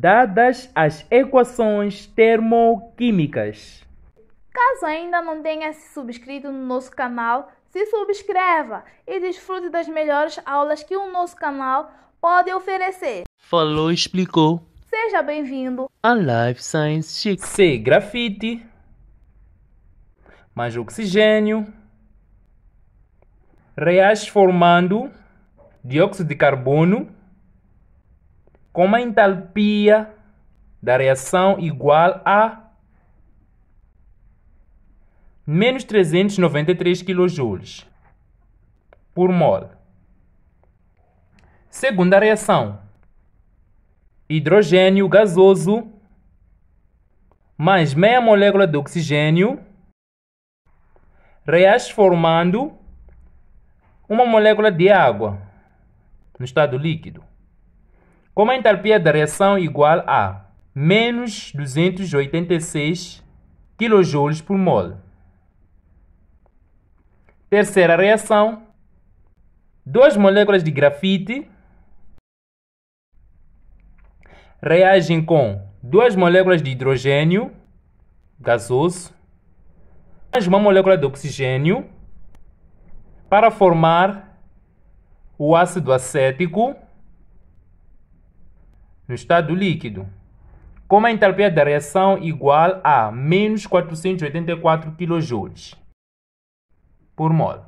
dadas as equações termoquímicas. Caso ainda não tenha se subscrito no nosso canal, se subscreva e desfrute das melhores aulas que o nosso canal pode oferecer. Falou, explicou. Seja bem-vindo a Life Science Chic. C. Grafite, mais oxigênio, reage formando dióxido de carbono com uma entalpia da reação igual a menos 393 kJ por mol. Segunda reação: hidrogênio gasoso mais meia molécula de oxigênio reage formando uma molécula de água no estado líquido. Como a entalpia da reação é igual a menos 286 kJ por mol. Terceira reação: duas moléculas de grafite reagem com duas moléculas de hidrogênio gasoso, mais uma molécula de oxigênio para formar o ácido acético no estado líquido, com uma entalpia da reação igual a menos 484 kJ por mol.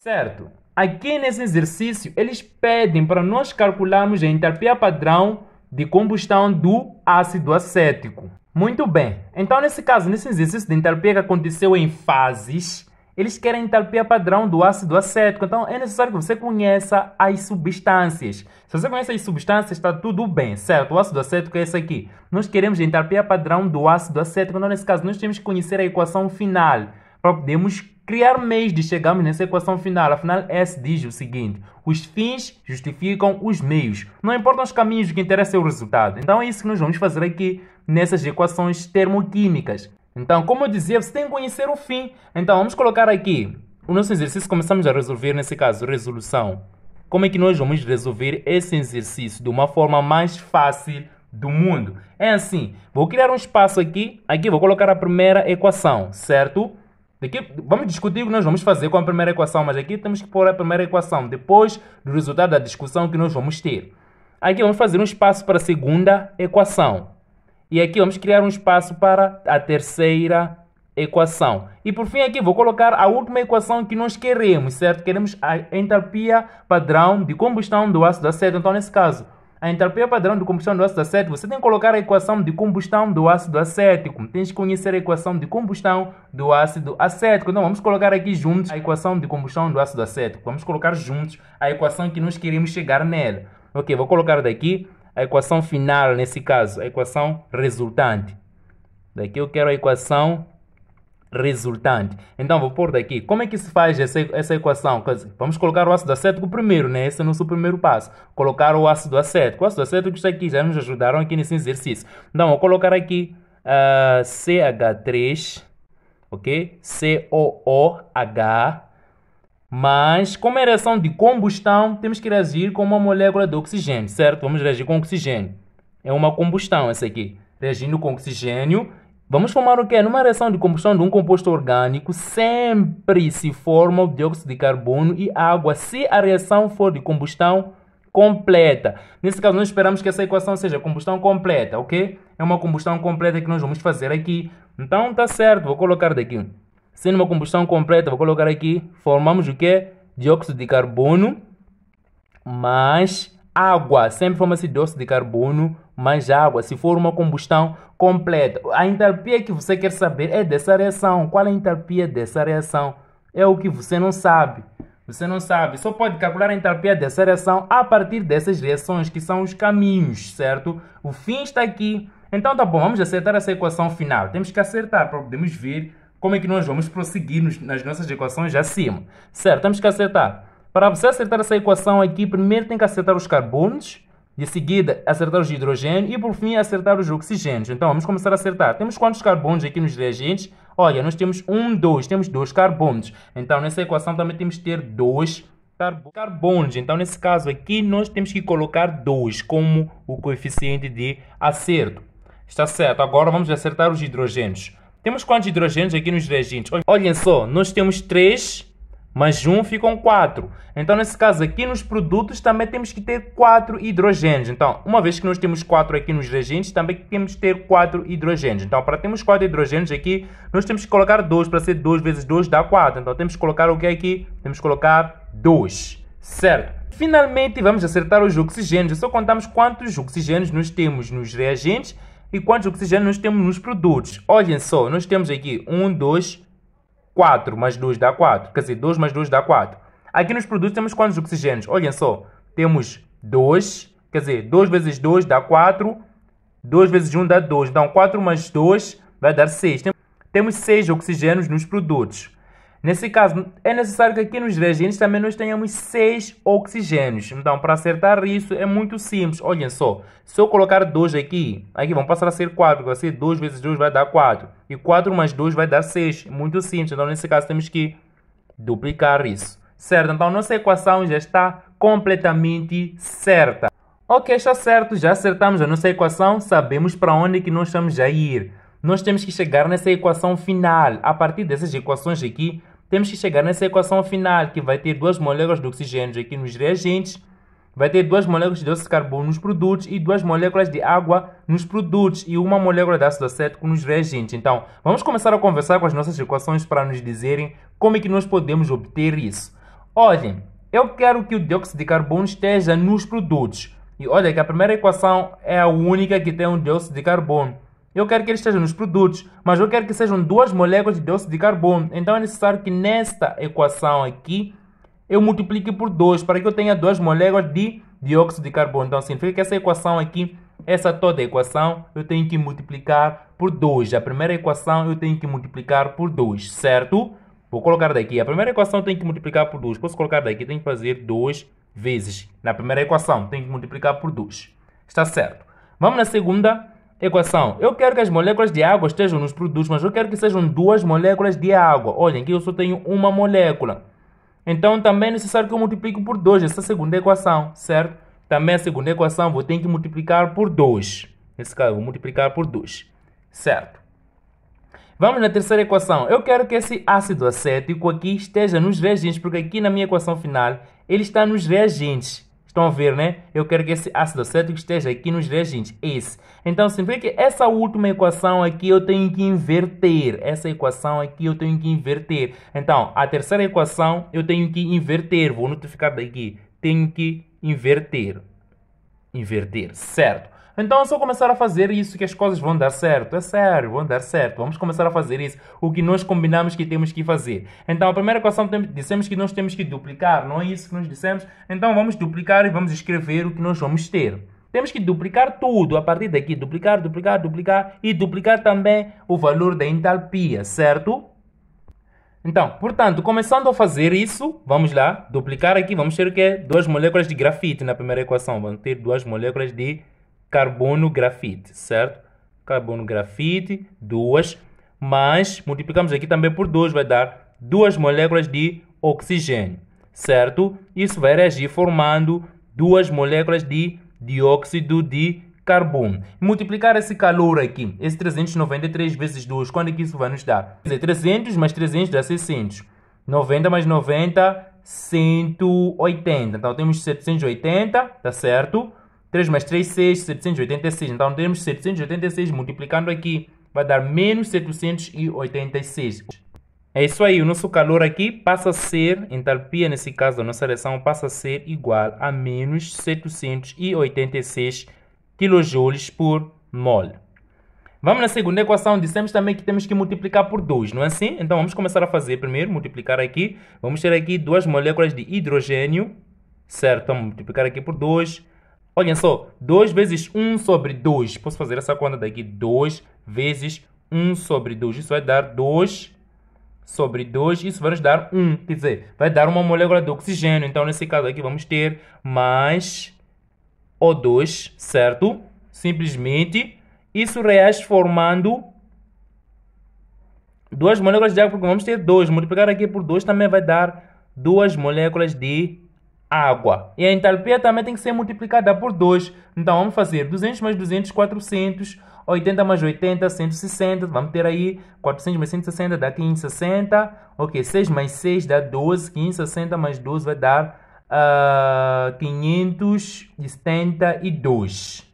Certo? Aqui nesse exercício, eles pedem para nós calcularmos a entalpia padrão de combustão do ácido acético. Muito bem, então nesse caso, nesse exercício de entalpia que aconteceu em fases, eles querem entalpia padrão do ácido acético, então é necessário que você conheça as substâncias. Se você conhece as substâncias, está tudo bem, certo? O ácido acético é esse aqui. Nós queremos entalpia padrão do ácido acético, então nesse caso nós temos que conhecer a equação final para podermos criar meios de chegarmos nessa equação final. Afinal, S diz o seguinte: os fins justificam os meios. Não importam os caminhos, o que interessa é o resultado. Então é isso que nós vamos fazer aqui nessas equações termoquímicas. Então, como eu dizia, você tem que conhecer o fim. Então, vamos colocar aqui. O nosso exercício começamos a resolver, nesse caso, resolução. Como é que nós vamos resolver esse exercício de uma forma mais fácil do mundo? É assim, vou criar um espaço aqui. Aqui vou colocar a primeira equação, certo? Daqui, vamos discutir o que nós vamos fazer com a primeira equação, mas aqui temos que pôr a primeira equação depois do resultado da discussão que nós vamos ter. Aqui vamos fazer um espaço para a segunda equação. E aqui vamos criar um espaço para a terceira equação. E por fim aqui vou colocar a última equação que nós queremos, certo? Queremos a entalpia padrão de combustão do ácido acético. Então, nesse caso, a entalpia padrão de combustão do ácido acético, você tem que colocar a equação de combustão do ácido acético. Tens que conhecer a equação de combustão do ácido acético. Então, vamos colocar aqui juntos a equação de combustão do ácido acético. Vamos colocar juntos a equação que nós queremos chegar nela. Ok, vou colocar daqui a equação final, nesse caso, a equação resultante. Daqui eu quero a equação resultante. Então vou pôr daqui. Como é que se faz essa, essa equação? vamos colocar o ácido acético primeiro, né? Esse é o nosso primeiro passo. Colocar o ácido acético. O ácido acético está aqui, já nos ajudaram aqui nesse exercício. Então vou colocar aqui uh, ah, CH3, ok? COOH mas, como é reação de combustão, temos que reagir com uma molécula de oxigênio, certo? Vamos reagir com oxigênio. É uma combustão essa aqui. Reagindo com oxigênio, vamos formar o quê? Numa reação de combustão de um composto orgânico, sempre se forma o dióxido de carbono e água, se a reação for de combustão completa. Nesse caso, nós esperamos que essa equação seja combustão completa, ok? É uma combustão completa que nós vamos fazer aqui. Então, tá certo, vou colocar daqui. Sendo uma combustão completa, vou colocar aqui, formamos o que? Dióxido de carbono mais água. Sempre forma-se dióxido de carbono mais água, se for uma combustão completa. A entalpia que você quer saber é dessa reação. Qual é a entalpia dessa reação? É o que você não sabe. Você não sabe, só pode calcular a entalpia dessa reação a partir dessas reações, que são os caminhos, certo? O fim está aqui. Então tá bom, vamos acertar essa equação final. Temos que acertar para podermos ver como é que nós vamos prosseguir nos, nas nossas equações acima. Certo, temos que acertar. Para você acertar essa equação aqui, primeiro tem que acertar os carbonos, em seguida acertar os hidrogênios e por fim acertar os oxigênios. Então vamos começar a acertar. Temos quantos carbonos aqui nos reagentes? Olha, nós temos um, dois, temos dois carbonos. Então nessa equação também temos que ter dois carbonos. Então nesse caso aqui nós temos que colocar dois como o coeficiente de acerto. Está certo. Agora vamos acertar os hidrogênios. Temos quantos hidrogênios aqui nos reagentes? Olhem só, nós temos 3, mais um ficam 4. Então, nesse caso aqui, nos produtos também temos que ter 4 hidrogênios. Então, uma vez que nós temos 4 aqui nos reagentes, também temos que ter 4 hidrogênios. Então, para termos 4 hidrogênios aqui, nós temos que colocar 2. Para ser 2 vezes 2 dá 4. Então, temos que colocar o que aqui? Temos que colocar 2. Certo. Finalmente, vamos acertar os oxigênios. É só contamos quantos oxigênios nós temos nos reagentes e quantos oxigênio nós temos nos produtos? Olhem só, nós temos aqui 1, 2, 4 mais 2 dá 4. Quer dizer, 2 mais 2 dá 4. Aqui nos produtos temos quantos oxigênios? Olhem só, temos 2, quer dizer, 2 vezes 2 dá 4, 2 vezes 1 dá 2. Então, 4 mais 2 vai dar 6. Temos 6 oxigênios nos produtos. Nesse caso, é necessário que aqui nos reagentes também nós tenhamos 6 oxigênios. Então, para acertar isso, é muito simples. Olhem só, se eu colocar 2 aqui, aqui vão passar a ser 4, vai ser 2 vezes 2 vai dar 4. E 4 mais 2 vai dar 6, muito simples. Então, nesse caso, temos que duplicar isso. Certo? Então, nossa equação já está completamente certa. Ok, está certo, já acertamos a nossa equação, sabemos para onde que nós estamos a ir. Nós temos que chegar nessa equação final. A partir dessas equações aqui, temos que chegar nessa equação final, que vai ter duas moléculas de oxigênio aqui nos reagentes, vai ter duas moléculas de dióxido de carbono nos produtos e duas moléculas de água nos produtos e uma molécula de ácido acético nos reagentes. Então, vamos começar a conversar com as nossas equações para nos dizerem como é que nós podemos obter isso. Olhem, eu quero que o dióxido de carbono esteja nos produtos. E olha que a primeira equação é a única que tem um dióxido de carbono. Eu quero que ele esteja nos produtos, mas eu quero que sejam duas moléculas de dióxido de carbono. Então é necessário que nesta equação aqui eu multiplique por 2 para que eu tenha duas moléculas de dióxido de carbono. Então significa que essa equação aqui, essa toda equação, eu tenho que multiplicar por 2. A primeira equação eu tenho que multiplicar por 2, certo? Vou colocar daqui. A primeira equação tem que multiplicar por 2. Posso colocar daqui, tem que fazer 2 vezes. Na primeira equação, tem que multiplicar por 2. Está certo. Vamos na segunda Equação. Eu quero que as moléculas de água estejam nos produtos, mas eu quero que sejam duas moléculas de água. Olhem aqui eu só tenho uma molécula. Então também é necessário que eu multiplique por 2 essa é segunda equação, certo? Também é a segunda equação vou ter que multiplicar por 2. Nesse caso, vou multiplicar por 2, certo? Vamos na terceira equação. Eu quero que esse ácido acético aqui esteja nos reagentes, porque aqui na minha equação final ele está nos reagentes. Estão a ver, né? Eu quero que esse ácido acético esteja aqui nos reagentes. Esse. É então, significa que essa última equação aqui eu tenho que inverter. Essa equação aqui eu tenho que inverter. Então, a terceira equação eu tenho que inverter. Vou notificar daqui. Tenho que inverter. Inverter, certo? Então é só começar a fazer isso que as coisas vão dar certo. É sério, vão dar certo. Vamos começar a fazer isso. O que nós combinamos que temos que fazer. Então a primeira equação dissemos que nós temos que duplicar, não é isso que nós dissemos? Então vamos duplicar e vamos escrever o que nós vamos ter. Temos que duplicar tudo a partir daqui, duplicar, duplicar, duplicar e duplicar também o valor da entalpia, certo? Então, portanto, começando a fazer isso, vamos lá, duplicar aqui, vamos ter o quê? Duas moléculas de grafite na primeira equação, vamos ter duas moléculas de grafite carbono grafite, certo? Carbono grafite, duas, mas multiplicamos aqui também por dois, vai dar duas moléculas de oxigênio, certo? Isso vai reagir formando duas moléculas de dióxido de carbono. Multiplicar esse calor aqui, esse 393 vezes 2, quando é que isso vai nos dar? Quer dizer, 300 mais 300 dá 600. 90 mais 90, 180. Então, temos 780, tá certo? 3 mais 3, 6, 786. Então temos 786 multiplicando aqui, vai dar menos 786. É isso aí, o nosso calor aqui passa a ser, entalpia nesse caso da nossa reação, passa a ser igual a menos 786 kJ por mol. Vamos na segunda equação, dissemos também que temos que multiplicar por 2, não é assim? Então vamos começar a fazer primeiro, multiplicar aqui. Vamos ter aqui duas moléculas de hidrogênio, certo? Vamos multiplicar aqui por 2 Olhem só, 2 vezes 1 sobre 2. Posso fazer essa conta daqui? 2 vezes 1 sobre 2. Isso vai dar 2 sobre 2, isso vai nos dar 1, quer dizer, vai dar uma molécula de oxigênio. Então, nesse caso aqui, vamos ter mais O2, certo? Simplesmente, isso reage formando duas moléculas de água, porque vamos ter 2. Multiplicar aqui por 2 também vai dar duas moléculas de oxigênio água. E a entalpia também tem que ser multiplicada por 2. Então vamos fazer 200 mais 200, 400. 80 mais 80, 160. Vamos ter aí 400 mais 160 dá 560. Ok, 6 mais 6 dá 12. 560 mais 12 vai dar uh, ah, 572.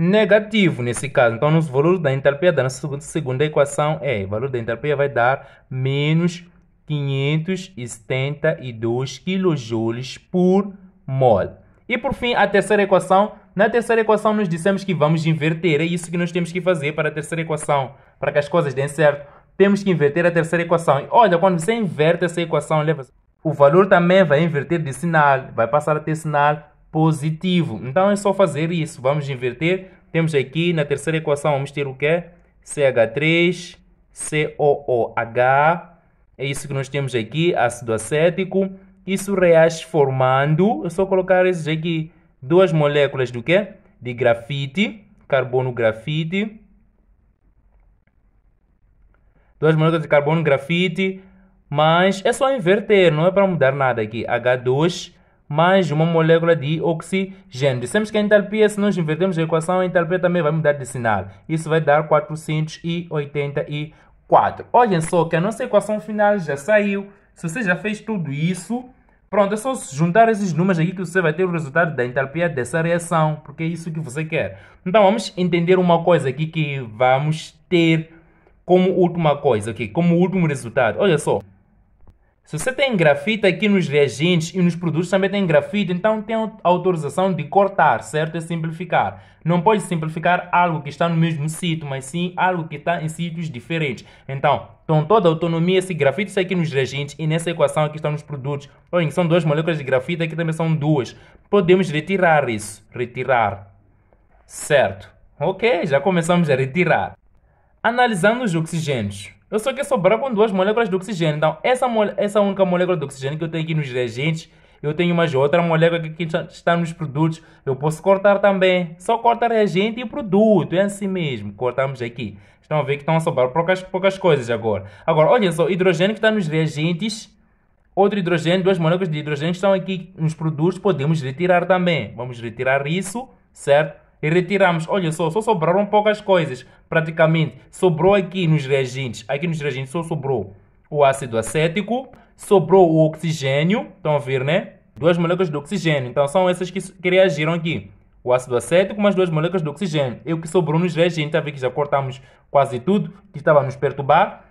Negativo nesse caso. Então, o valor da entalpia da nossa segunda equação é: o valor da entalpia vai dar menos 572 kJ por mol. E por fim, a terceira equação. Na terceira equação, nós dissemos que vamos inverter. É isso que nós temos que fazer para a terceira equação, para que as coisas deem certo. Temos que inverter a terceira equação. olha, quando você inverte essa equação, leva o valor também vai inverter de sinal, vai passar a ter sinal positivo. Então é só fazer isso. Vamos inverter. Temos aqui na terceira equação, vamos ter o quê? CH3, COOH é isso que nós temos aqui, ácido acético. Isso reage formando, eu só colocar esses aqui, duas moléculas do quê? De grafite, carbono grafite. Duas moléculas de carbono grafite, mas é só inverter, não é para mudar nada aqui. H2 mais uma molécula de oxigênio. Dissemos que a entalpia, se nós invertermos a equação, a entalpia também vai mudar de sinal. Isso vai dar e 4. Olhem só que a nossa equação final já saiu. Se você já fez tudo isso, pronto, é só juntar esses números aqui que você vai ter o resultado da entalpia dessa reação, porque é isso que você quer. Então vamos entender uma coisa aqui que vamos ter como última coisa, okay? como último resultado. Olha só, se você tem grafite aqui nos reagentes e nos produtos também tem grafite, então tem autorização de cortar, certo? É simplificar. Não pode simplificar algo que está no mesmo sítio, mas sim algo que está em sítios diferentes. Então, com toda a autonomia, esse grafite está aqui nos reagentes e nessa equação aqui estão nos produtos. Olhem, são duas moléculas de grafite, aqui também são duas. Podemos retirar isso. Retirar. Certo. Ok, já começamos a retirar. Analisando os oxigênios. Eu só quero sobrar com duas moléculas de oxigênio. Então, essa, essa única molécula de oxigênio que eu tenho aqui nos reagentes, eu tenho mais outra molécula que está nos produtos. Eu posso cortar também. Só corta reagente e produto. É assim mesmo. Cortamos aqui. Estão a ver que estão a sobrar poucas, poucas coisas agora. Agora, olha só. Hidrogênio que está nos reagentes. Outro hidrogênio, duas moléculas de hidrogênio estão aqui nos produtos. Podemos retirar também. Vamos retirar isso, certo? e retiramos. Olha só, só sobraram poucas coisas, praticamente. Sobrou aqui nos reagentes. Aqui nos reagentes só sobrou o ácido acético, sobrou o oxigênio. Estão a ver, né? Duas moléculas de oxigênio. Então são essas que, que reagiram aqui. O ácido acético mais duas moléculas de oxigênio. E é o que sobrou nos reagentes. Está a ver que já cortamos quase tudo que estava nos perturbar.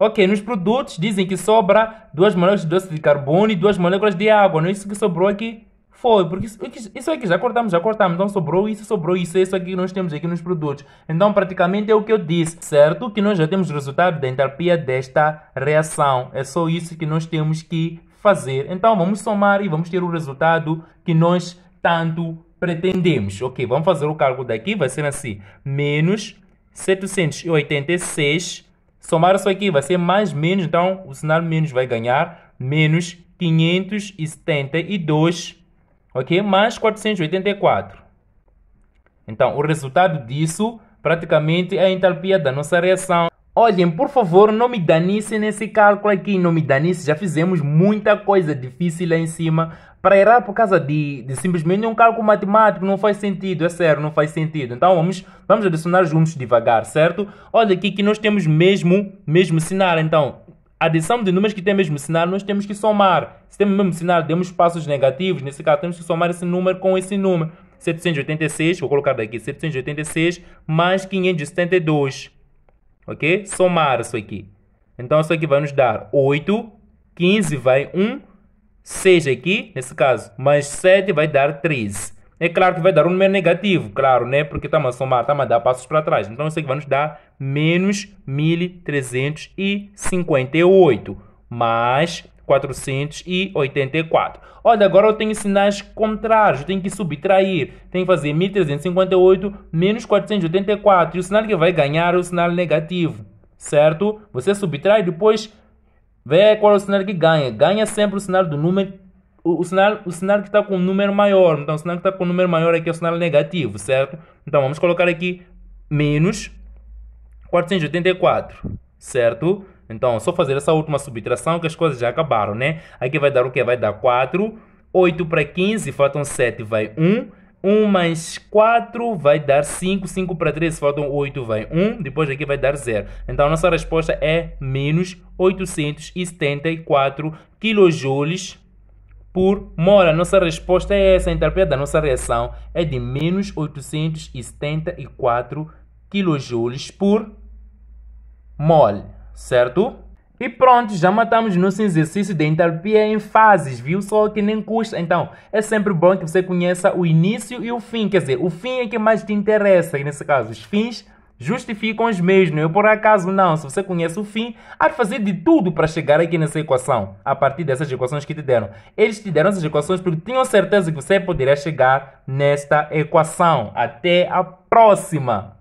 Ok, nos produtos dizem que sobra duas moléculas de dióxido de carbono e duas moléculas de água. Não é isso que sobrou aqui? Foi, porque isso, isso aqui já cortamos, já cortamos. Então sobrou isso, sobrou isso, isso aqui que nós temos aqui nos produtos. Então praticamente é o que eu disse, certo? Que nós já temos o resultado da entalpia desta reação. É só isso que nós temos que fazer. Então vamos somar e vamos ter o resultado que nós tanto pretendemos. Ok, vamos fazer o cálculo daqui, vai ser assim, menos 786, somar isso aqui vai ser mais menos, então o sinal menos vai ganhar, menos 572 ok? Mais 484. Então, o resultado disso praticamente é a entalpia da nossa reação. Olhem, por favor, não me danice nesse cálculo aqui, não me danice, já fizemos muita coisa difícil lá em cima. Para errar por causa de, de simplesmente um cálculo matemático, não faz sentido, é sério, não faz sentido. Então vamos, vamos adicionar juntos devagar, certo? Olha aqui que nós temos mesmo, mesmo sinal, então adição de números que tem mesmo sinal, nós temos que somar. Se tem mesmo sinal, demos passos negativos, nesse caso temos que somar esse número com esse número. 786, vou colocar daqui, 786 mais 572. Ok? Somar isso aqui. Então, isso aqui vai nos dar 8, 15 vai 1, 6 aqui, nesse caso, mais 7 vai dar 13. É claro que vai dar um número negativo, claro, né? Porque estamos tá, a somar, estamos tá, a dar passos para trás. Então, isso aqui vai nos dar menos 1358, mais 484. Olha, agora eu tenho sinais contrários, eu tenho que subtrair. Tenho que fazer 1358 menos 484. E o sinal que vai ganhar é o sinal negativo, certo? Você subtrai, depois vê qual é o sinal que ganha. Ganha sempre o sinal do número o, o, sinal, o sinal que está com um número maior. Então, o sinal que está com um número maior aqui é o sinal negativo, certo? Então, vamos colocar aqui menos 484, certo? Então, só fazer essa última subtração que as coisas já acabaram, né? Aqui vai dar o quê? Vai dar 4. 8 para 15, faltam 7, vai 1. 1 mais 4 vai dar 5. 5 para 13, faltam 8, vai 1. Depois aqui vai dar 0. Então, a nossa resposta é menos 874 kJ por mola. Nossa resposta é essa, entalpia da nossa reação é de menos 874 kJ por mol, certo? E pronto, já matamos nosso exercício de entalpia em fases, viu? Só que nem custa. Então, é sempre bom que você conheça o início e o fim. Quer dizer, o fim é que mais te interessa, e nesse caso, os fins justificam os mesmos. Eu, por acaso, não. Se você conhece o fim, há de fazer de tudo para chegar aqui nessa equação, a partir dessas equações que te deram. Eles te deram essas equações porque tinham certeza que você poderia chegar nesta equação. Até a próxima!